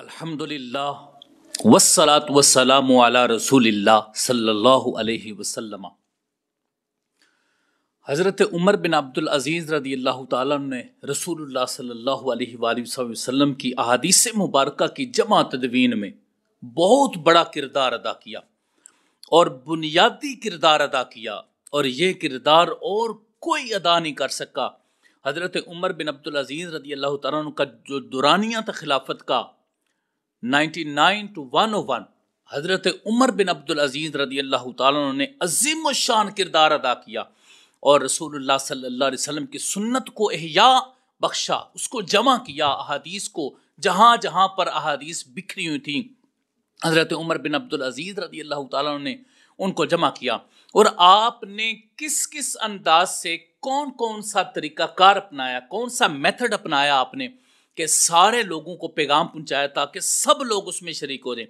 अल्हम्दुलिल्लाह वस्सलात वसलाम अला रसूलिल्लाह सल्लल्लाहु अलैहि वसल्लम हज़रत उमर बिन अब्दुल अजीज़ रदी अल्लाह ताला ने रसूलुल्लाह सल्लल्लाहु अलैहि वसल्लम की अहादीस मुबारक की जमा तदवीन में बहुत बड़ा किरदार अदा किया और बुनियादी किरदार अदा किया और ये किरदार और कोई अदा नहीं कर सका हज़रत उमर बिन अब्दुल अजीज़ रदी अल्लाह तला का जो दुरानिया था खिलाफत का 99 101 हज़रत उमर बिन अब्दुल अजीज़ रदी अल्लाह ने अजीम शान किरदार अदा किया और रसूलुल्लाह सल्लल्लाहु अलैहि वसल्लम की सुन्नत को अहिया बख्शा उसको जमा किया अहादीस को जहाँ जहाँ पर अहादीस बिखरी हुई थी हज़रत उमर बिन अब्दुल अजीज़ रदी अल्लाह तु ने उनको जमा किया और आपने किस किस अंदाज से कौन कौन सा तरीक़ाकार अपनाया कौन सा मेथड अपनाया आपने कि सारे लोगों को पैगाम पहुँचाया ताकि सब लोग उसमें शरीक हो जाए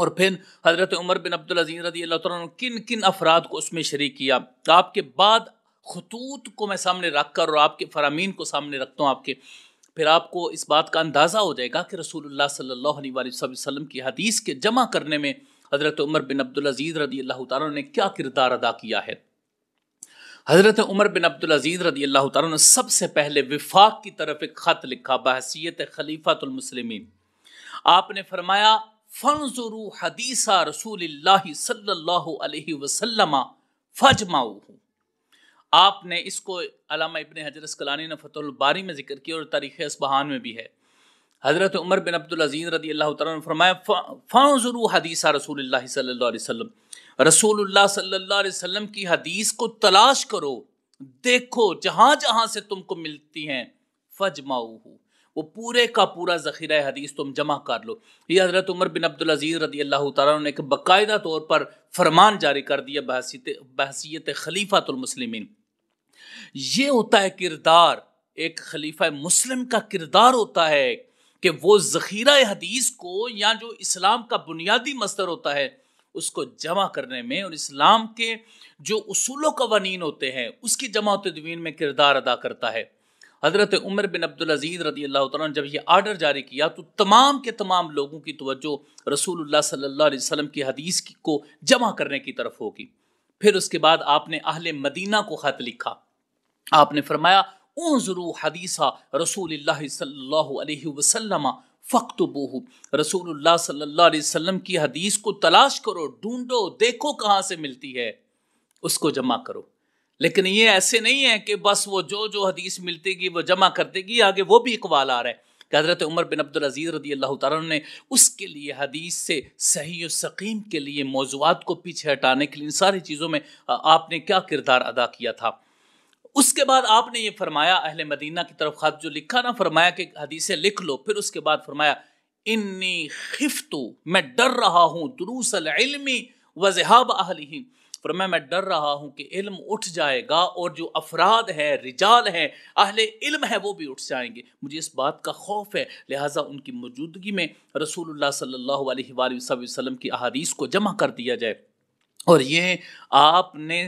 और फिर हज़रत उमर बिन अब्दुल रदी अल्लाह तुम किन किन अफराद को उसमें शरीक किया तो आपके बाद खतूत को मैं सामने रख कर और आपके फरामीन को सामने रखता हूँ आपके फिर आपको इस बात का अंदाज़ा हो जाएगा कि रसूलुल्लाह सल्लल्लाहु अलैहि वसल्लम की हदीस के जमा करने में हज़रत उमर बिन अब्दुल अजीज़ रदी अल्लाह ने क्या किरदार अदा किया है हज़रत उमर बिन अजीज़ रदी अल्लाह तला ने सबसे पहले विफाक की तरफ एक ख़त लिखा बहसीत खलीफ़ातमसलिमिन आपने फरमाया फ़नजुरु हदीसा रसूल सल्ला वसलम फजमाऊ आपने इसको अलामा इबन हजरत कलानी ने फतुलबारी में जिक्र किया और तारीख़ इसबहान में भी है हज़रत उमर बिन अब्दुलज़ीन रदी अल्लाह तरमाया फ़ाज़रू हदीस रसूल सल्ला रसूल सल्ला वसम की हदीस को तलाश करो देखो जहाँ जहाँ से तुमको मिलती हैं फजमाऊ वो पूरे का पूरा ज़ख़ीरा हदीस तुम जमा कर लो ये हज़रत उमर बिन अब्दुलज़ीज़ रदी अल्लाह तन ने एक बाकायदा तौर पर फरमान जारी कर दिया बहसीत बहसीत खलीफ़ातुलमसलिमिन ये होता है किरदार एक खलीफा मुस्लिम का किरदार होता है कि वो ज़ख़ीरा हदीस को या जो इस्लाम का बुनियादी मस्तर होता है उसको जमा करने में और इस्लाम के जो असूलों कवानीन होते हैं उसकी जमात तदवीन में किरदार अदा करता है हज़रत उमर बिन अब्दुल अजीज़ रदी अल्लाह तन जब ये आर्डर जारी किया तो तमाम के तमाम लोगों की तोज्जो रसूल सल्ला अलैहि की हदीस की को जमा करने की तरफ होगी फिर उसके बाद आपने अहल मदीना को ख़त लिखा आपने फरमाया उनजरू हदीसा रसूल सल्ला फ़क्तबूह रसूल सल्ला वसम की हदीस को तलाश करो ढूंढो देखो कहाँ से मिलती है उसको जमा करो लेकिन ये ऐसे नहीं है कि बस वो जो जो हदीस मिलती गई वो जमा कर देगी आगे वो भी इकबाल आ रहा है कि हज़रत उमर बिन अब्दुल अजीज़ रदी अल्लाह तारा ने उसके लिए हदीस से सही सकीम के लिए मौजूद को पीछे हटाने के लिए इन सारी चीज़ों में आपने क्या किरदार अदा किया था उसके बाद आपने ये फरमाया अहले मदीना की तरफ खत जो लिखा ना फरमाया कि हदीसें लिख लो फिर उसके बाद फरमाया इन्नी खिफ्तु मैं डर रहा हूँ दरूसल इल्मी वजहब अहली फरमाया मैं डर रहा हूँ कि इल्म उठ जाएगा और जो अफराद है रिजाल है अहल इल्म है वो भी उठ जाएंगे मुझे इस बात का खौफ है लिहाजा उनकी मौजूदगी में रसूलुल्लाह सल्लल्लाहु अलैहि वसल्लम की अहादीस को जमा कर दिया जाए और ये आपने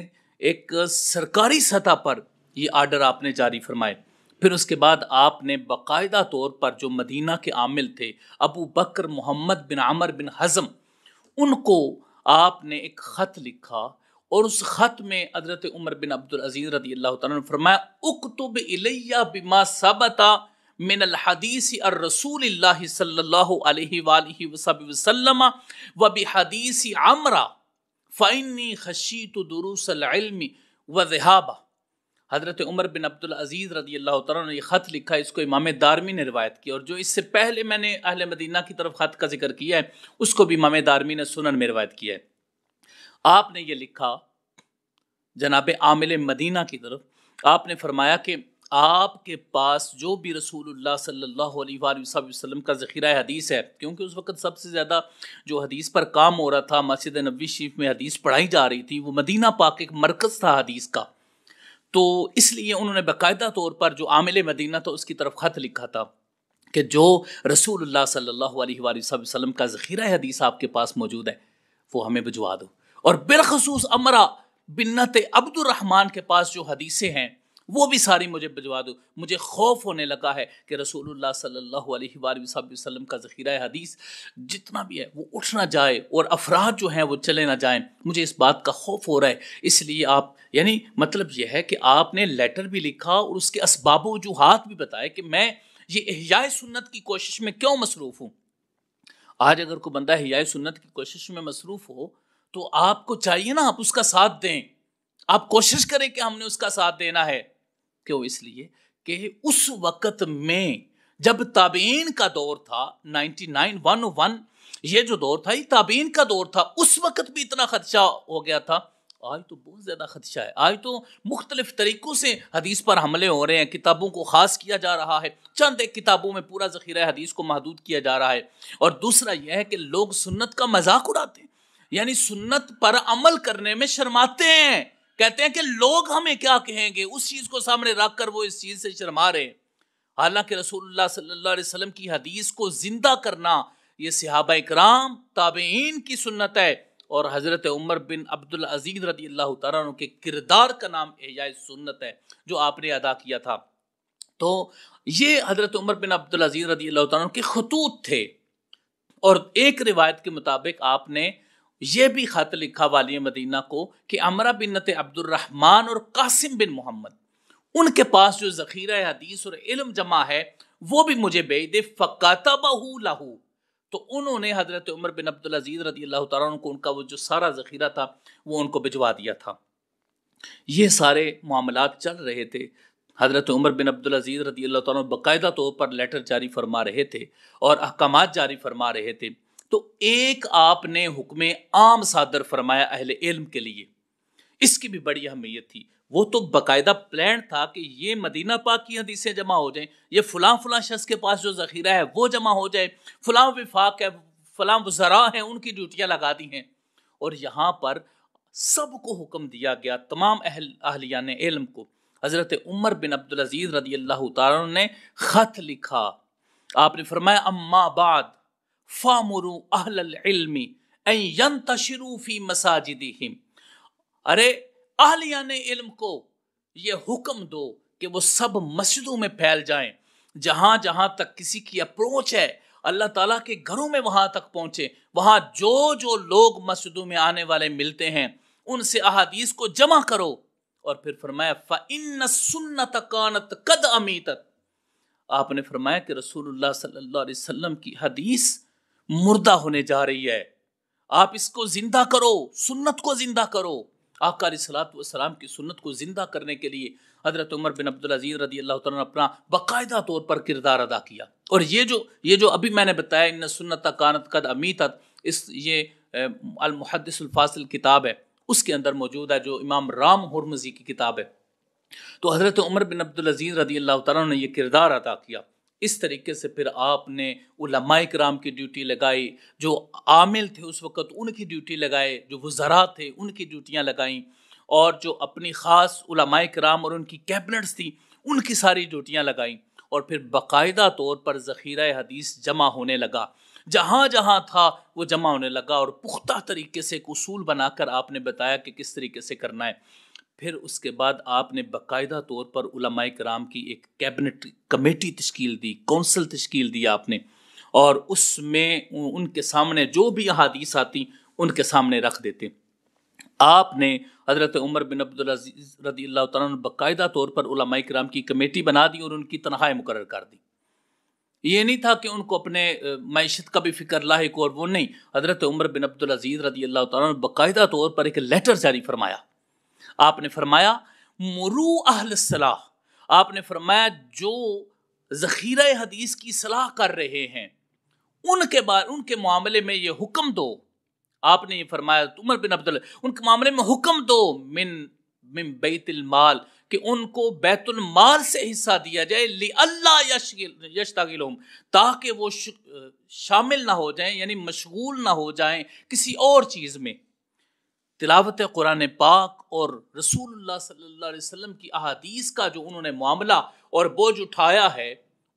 एक सरकारी सतह पर ये आर्डर आपने जारी फरमाए फिर उसके बाद आपने बाकायदा तौर पर जो मदीना के आमिल थे अबू बकर मोहम्मद बिन आमर बिन हज़म उनको आपने एक ख़त लिखा और उस ख़त में हजरत उमर बिन अब्दुल अजीज़ रदी अल्लाह तन फरमाया उकतुब इलैया बिमा सबता मिन हदीस अर रसूल सल्लल्लाहु अलैहि वसल्लम व बि हदीस आमरा फ़ैनी खशी तो दुरूस व जहाबा हज़रत उमर बिन अब्दुल अजीज़ रदी अल्लाह तला ने यह ख़त लिखा इसको इमाम दारमी ने रवायत की और जो इससे पहले मैंने अहल मदीना की तरफ ख़त का जिक्र किया है उसको भी इमाम दारमी ने सुनन में रवायत किया है आपने ये लिखा जनाब आमिल मदीना की तरफ आपने फरमाया कि आपके पास जो भी रसूलुल्लाह सल्लल्लाहु अलैहि वसल्लम का ज़ख़ीरा हदीस है क्योंकि उस वक़्त सबसे ज़्यादा जो हदीस पर काम हो रहा था मस्जिद नबी शरीफ में हदीस पढ़ाई जा रही थी वो मदीना पाक एक मरकज़ था हदीस का तो इसलिए उन्होंने बाकायदा तौर पर जो आमिल मदीना था उसकी तरफ ख़त लिखा था कि जो रसूल सल्लल्लाहु अलैहि का ज़ख़ीरा हदीस आपके पास मौजूद है वो हमें भिजवा दो और बिलखसूस अमरा बिन्नत अब्दुलरहमान के पास जो हदीसें हैं वो भी सारी मुझे भिजवा दो मुझे खौफ होने लगा है कि रसूलुल्लाह सल्लल्लाहु अलैहि वसल्लम का ज़ख़ीरा हदीस जितना भी है वो उठ ना जाए और अफराद जो हैं वो चले ना जाएं मुझे इस बात का खौफ हो रहा है इसलिए आप यानी मतलब यह है कि आपने लेटर भी लिखा और उसके इसबाब वजूहत भी बताए कि मैं ये अहियाए सुन्नत की कोशिश में क्यों मसरूफ़ हूँ आज अगर कोई बंदा हिया सुन्नत की कोशिश में मसरूफ़ हो तो आपको चाहिए ना आप उसका साथ दें आप कोशिश करें कि हमने उसका साथ देना है क्यों इसलिए कि उस वक़्त में जब ताबेन का दौर था 9911 ये जो दौर था ये ताबेन का दौर था उस वक़्त भी इतना खदशा हो गया था आज तो बहुत ज़्यादा खदशा है आज तो मुख्तलिफ तरीक़ों से हदीस पर हमले हो रहे हैं किताबों को खास किया जा रहा है चंद एक किताबों में पूरा ज़ख़ीरा हदीस को महदूद किया जा रहा है और दूसरा यह है कि लोग सुन्नत का मजाक उड़ाते हैं यानी सुन्नत पर अमल करने में शर्माते हैं कहते हैं कि लोग हमें क्या कहेंगे उस चीज़ को सामने रख कर वो इस चीज़ से शर्मा रहे हालांकि रसूलुल्लाह सल्लल्लाहु अलैहि वसल्लम की हदीस को ज़िंदा करना ये सिहाब इकराम ताबेन की सुन्नत है और हज़रत उमर बिन अब्दुल अजीज़ रदी अल्लाह तन के किरदार का नाम एजाज सुन्नत है जो आपने अदा किया था तो ये हज़रत उमर बिन अब्दुल अजीज़ रदी अल्लाह तन के खतूत थे और एक रिवायत के मुताबिक आपने ये भी खत लिखा वाली मदीना को कि अमरा नत अब्दुलरहमान और कासिम बिन मोहम्मद उनके पास जो ज़ख़ीरा हदीस और इलम जमा है वो भी मुझे बेच दे फ़काता बहू लाहू तो उन्होंने हज़रत उमर बिन अब्दुल अजीज़ रदी अल्लाह तुमको उनका वो जो सारा ज़ख़ीरा था वो उनको भिजवा दिया था ये सारे मामला चल रहे थे हज़रत उमर बिन अब्दुल अजीज़ रदी अल्लाह तबायदा तौर पर लेटर जारी फरमा रहे थे और अहकाम जारी फरमा रहे थे तो एक आपने हुक्म आम सादर फरमाया अहले इल्म के लिए इसकी भी बड़ी अहमियत थी वो तो बाकायदा प्लान था कि ये मदीना पाक की हदीसें जमा हो जाएं ये फलां फलां शख्स के पास जो ज़ख़ीरा है वो जमा हो जाए फलां विफाक है फलां वजरा हैं उनकी ड्यूटियाँ लगा दी हैं और यहाँ पर सबको हुक्म दिया गया तमाम अहल अहलियान इल्म को हज़रत उमर बिन अब्दुल अजीज़ रदी अल्लाह ने ख़त लिखा आपने फरमाया अम्मा बाद फामुरु अहल इल्मी यन तशरूफी मसाजिदहिम अरे अहलिया इल्म को ये हुक्म दो कि वो सब मस्जिदों में फैल जाएं जहां जहां तक किसी की अप्रोच है अल्लाह ताला के घरों में वहां तक पहुंचे वहां जो जो लोग मस्जिदों में आने वाले मिलते हैं उनसे अहादीस को जमा करो और फिर फरमाया फ़िन सुन्नत कानत कद अमीतत आपने फरमाया कि रसूलुल्लाह सल्लल्लाहु अलैहि वसल्लम की हदीस मुर्दा होने जा रही है आप इसको जिंदा करो सुन्नत को जिंदा करो आकार सलाम की सुन्नत को जिंदा करने के लिए हज़रत उमर बिन अजीज रदी अल्लाह ने अपना बाकायदा तौर पर किरदार अदा किया और ये जो ये जो अभी मैंने बताया इन सुन्नत कानत कद अमीत इस ये अलमुहदसफासिल किताब है उसके अंदर मौजूद है जो इमाम राम हरमजी की किताब है तो हज़रत उमर बिन अजीज़ रदी अल्लाह ने यह किरदार अदा किया इस तरीके से फिर आपने उलमा कराम की ड्यूटी लगाई जो आमिल थे उस वक़्त उनकी ड्यूटी लगाए जो वज़रा थे उनकी ड्यूटियाँ लगाईं और जो अपनी ख़ास उलमा कराम और उनकी कैबिनेट्स थी उनकी सारी ड्यूटियाँ लगाईं और फिर बाकायदा तौर पर ज़ख़ीरा हदीस जमा होने लगा जहाँ जहाँ था वो जमा होने लगा और पुख्ता तरीके से एक उसूल बनाकर आपने बताया कि किस तरीके से करना है फिर उसके बाद आपने बाकायदा तौर पर उलमाए कराम की एक कैबिनेट कमेटी तश्कील दी कौंसिल तश्कील दी आपने और उसमें उनके सामने जो भी अहादीस आती उनके सामने रख देते आपने हज़रत उमर बिन अजीज़ रदी अल्लाह बाकायदा तौर पर उलमाए कराम की कमेटी बना दी और उनकी तनख्वाहें मुकर कर दी ये नहीं था कि उनको अपने मैशत का भी फिक्र लाक और वो नहीं हज़रत उमर बिन अब्दुल अजीज़ रदी अल्लाह बाकायदा तौर पर एक लेटर जारी फरमाया आपने फरमाया मुरू अहल सलाह आपने फरमाया जो ज़ख़ीरा हदीस की सलाह कर रहे हैं उनके बार उनके मामले में ये हुक्म दो आपने ये फरमाया उमर बिन अब्दुल उनके मामले में हुक्म दो मिन मिन बैतुल माल कि उनको बैतुलमाल से हिस्सा दिया जाए ली अल्लाह यशतागिल ताकि वो शामिल ना हो जाएं यानी मशगूल ना हो जाएं किसी और चीज़ में तिलावत कुरान पाक और रसूलुल्लाह सल्लल्लाहु अलैहि वसल्लम की अहादीस का जो उन्होंने मामला और बोझ उठाया है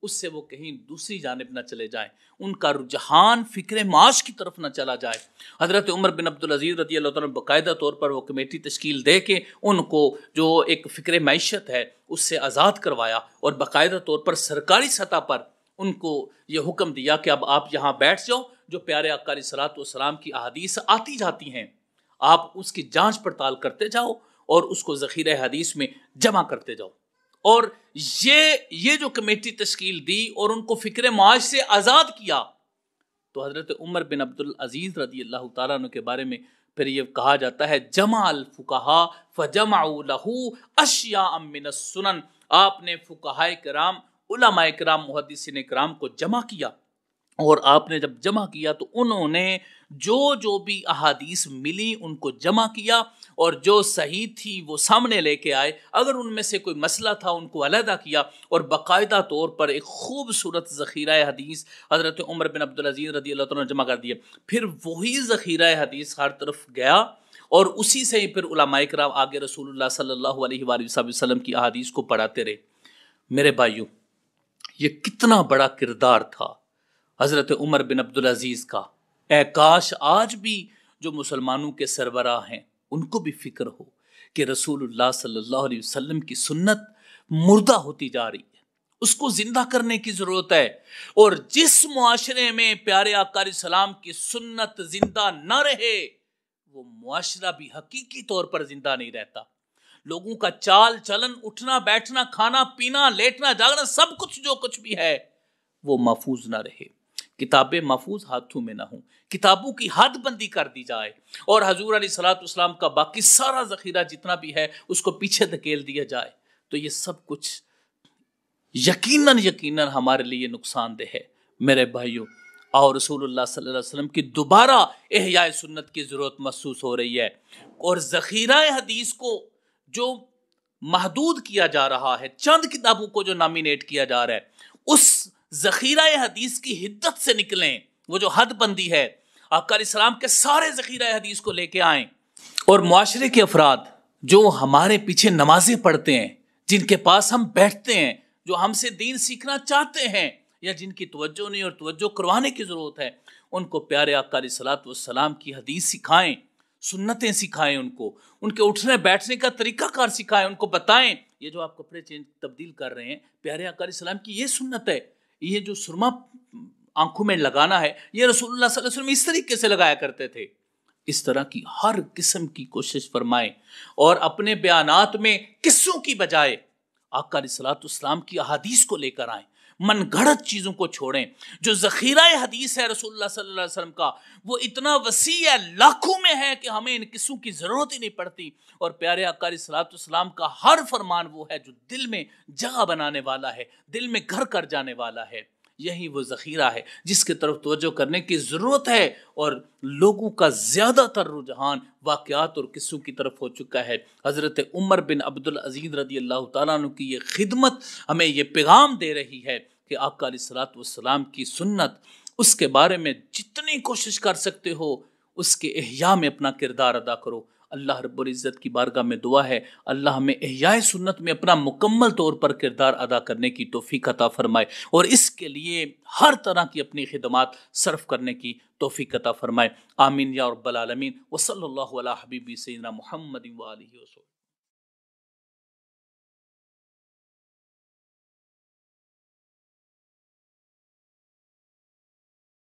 उससे वो कहीं दूसरी जानब ना चले जाए उनका रुझान फ़िक्र माश की तरफ ना चला जाए हज़रत उमर बिन अब्दुलज़ीज़ रदी अल्लाह बाकायदा तौर पर वो कमेटी तश्कील दे के उनको जो एक फ़िक्र मीशत है उससे आज़ाद करवाया और बाकायदा तौर पर सरकारी सतह पर उनको ये हुक्म दिया कि अब आप यहाँ बैठ जाओ जो प्यारे अकारी सलात वाम की अदीस आती जाती हैं आप उसकी जाँच पड़ताल करते जाओ और उसको ज़ख़ीर हदीस में जमा करते जाओ और ये ये जो कमेटी तश्कील दी और उनको फ़िक्र माज से आज़ाद किया तो हज़रत उमर बिन अब्दुल अजीज़ रदी अल्लाह तु के बारे में फिर ये कहा जाता है जमा अलफुकहा फ़जमा लहू अशिया अमिन सुनन आपने फुकाहा कराम उलमा कराम मुहदसिन कराम को जमा किया और आपने जब जमा किया तो उन्होंने जो जो भी अहादीस मिली उनको जमा किया और जो सही थी वो सामने लेके आए अगर उनमें से कोई मसला था उनको अलहदा किया और बाकायदा तौर पर एक खूबसूरत ज़ख़ीरा हदीस हज़रत उमर बिन अब्दुलज़ीज़ रदी अल्लाह ने जमा कर दिया फिर वही ज़ख़ीरा हदीस हर तरफ गया और उसी से ही फिर कराम आगे रसूलुल्लाह सल्लल्लाहु अलैहि वसल्लम की अहादीस को पढ़ाते रहे मेरे भाइयों ये कितना बड़ा किरदार था हज़रत उमर बिन अब्दुल अजीज़ का ए काश आज भी जो मुसलमानों के सरबरा हैं उनको भी फिक्र हो कि रसूलुल्लाह सल्लल्लाहु अलैहि वसल्लम की सुन्नत मुर्दा होती जा रही है उसको जिंदा करने की ज़रूरत है और जिस मुआरे में प्यारे आकार सलाम की सुन्नत जिंदा न रहे वो मुआरा भी हकीकी तौर पर जिंदा नहीं रहता लोगों का चाल चलन उठना बैठना खाना पीना लेटना जागना सब कुछ जो कुछ भी है वो महफूज ना रहे किताबें महफूज हाथों में ना हों किताबों की हद बंदी कर दी जाए और हजूर अली सलाम का बाकी सारा ज़ख़ीरा जितना भी है उसको पीछे धकेल दिया जाए तो ये सब कुछ यकीनन यकीनन हमारे लिए नुकसानदेह है मेरे भाइयों और रसूलुल्लाह सल्लल्लाहु अलैहि वसल्लम की दोबारा एहया सुन्नत की ज़रूरत महसूस हो रही है और ज़ख़ीरा हदीस को जो महदूद किया जा रहा है चंद किताबों को जो नामिनेट किया जा रहा है उस ज़ख़ीरा हदीस की हिद्दत से निकलें वो जो हद बंदी है आपका इस्लाम के सारे ज़ख़ीरा हदीस को लेके आए और माशरे के अफराद जो हमारे पीछे नमाजें पढ़ते हैं जिनके पास हम बैठते हैं जो हमसे दीन सीखना चाहते हैं या जिनकी तवज्जो नहीं और तवज्जो करवाने की ज़रूरत है उनको प्यारे आकारी सलात वसलाम की हदीस सिखाएं सुन्नतें सिखाएं उनको उनके उठने बैठने का तरीक़ाकार सिखाएं उनको बताएं ये जो आप कपड़े चेंज तब्दील कर रहे हैं प्यारे आकारी सलाम की ये सुन्नत है ये जो सुरमा आंखों में लगाना है ये रसूलुल्लाह सल्लल्लाहु अलैहि वसल्लम इस तरीके से लगाया करते थे इस तरह की हर किस्म की कोशिश फरमाए और अपने बयानात में किस्सों की बजाय आका सलात इस्लाम की अहादीस को लेकर आए मन घड़त चीज़ों को छोड़ें जो ज़ख़ीरा हदीस है रसोल्ला सल्ला का वो इतना वसी है लाखों में है कि हमें इन किस्सों की ज़रूरत ही नहीं पड़ती और प्यारे आकारी सलाम का हर फरमान वो है जो दिल में जगह बनाने वाला है दिल में घर कर जाने वाला है यही वो ज़ख़ीरा है जिसके तरफ तोजो करने की ज़रूरत है और लोगों का ज़्यादातर रुझान वाक़ात और किस्सों की तरफ हो चुका है हज़रत उमर बिन अब्दुल अजीज़ रदी अल्लाह तु की ये खिदमत हमें ये पैगाम दे रही है कि आपका सलात वसलाम की सुन्नत उसके बारे में जितनी कोशिश कर सकते हो उसके अहिया में अपना किरदार अदा करो अल्लाह रब्ज़त की बारगाह में दुआ है अल्लाह हमें अहिया सुन्नत में अपना मुकम्मल तौर पर किरदार अदा करने की तोफ़ी अता फ़रमाए और इसके लिए हर तरह की अपनी खिदमत सर्फ़ करने की तोफ़ी अता फ़रमाए आमीन या रब्बालमीन वसल हबीबी सैना महमद वाली